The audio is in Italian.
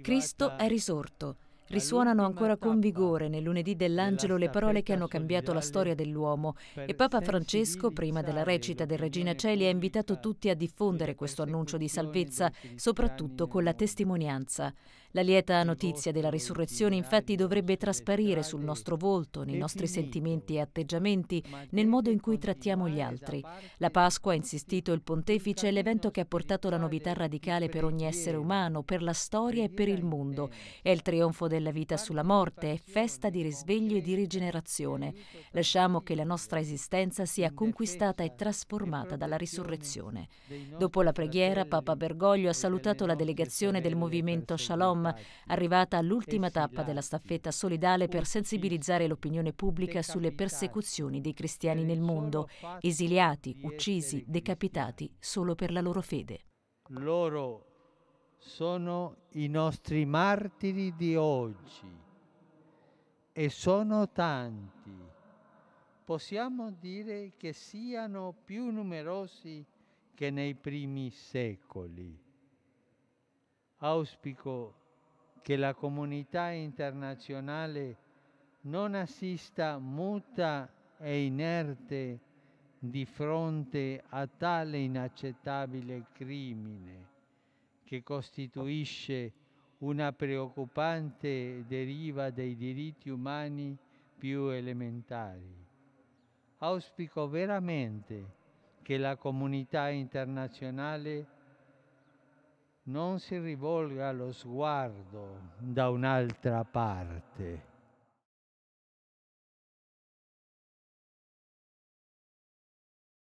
Cristo è risorto, Risuonano ancora con vigore nel lunedì dell'angelo le parole che hanno cambiato la storia dell'uomo e Papa Francesco, prima della recita del Regina Celi, ha invitato tutti a diffondere questo annuncio di salvezza, soprattutto con la testimonianza. La lieta notizia della risurrezione infatti dovrebbe trasparire sul nostro volto, nei nostri sentimenti e atteggiamenti, nel modo in cui trattiamo gli altri. La Pasqua, ha insistito il pontefice, è l'evento che ha portato la novità radicale per ogni essere umano, per la storia e per il mondo. È il trionfo della della vita sulla morte, è festa di risveglio e di rigenerazione. Lasciamo che la nostra esistenza sia conquistata e trasformata dalla risurrezione. Dopo la preghiera, Papa Bergoglio ha salutato la delegazione del movimento Shalom, arrivata all'ultima tappa della staffetta solidale per sensibilizzare l'opinione pubblica sulle persecuzioni dei cristiani nel mondo, esiliati, uccisi, decapitati solo per la loro fede. Loro sono i nostri martiri di oggi e sono tanti. Possiamo dire che siano più numerosi che nei primi secoli. Auspico che la comunità internazionale non assista muta e inerte di fronte a tale inaccettabile crimine che costituisce una preoccupante deriva dei diritti umani più elementari. Auspico veramente che la comunità internazionale non si rivolga lo sguardo da un'altra parte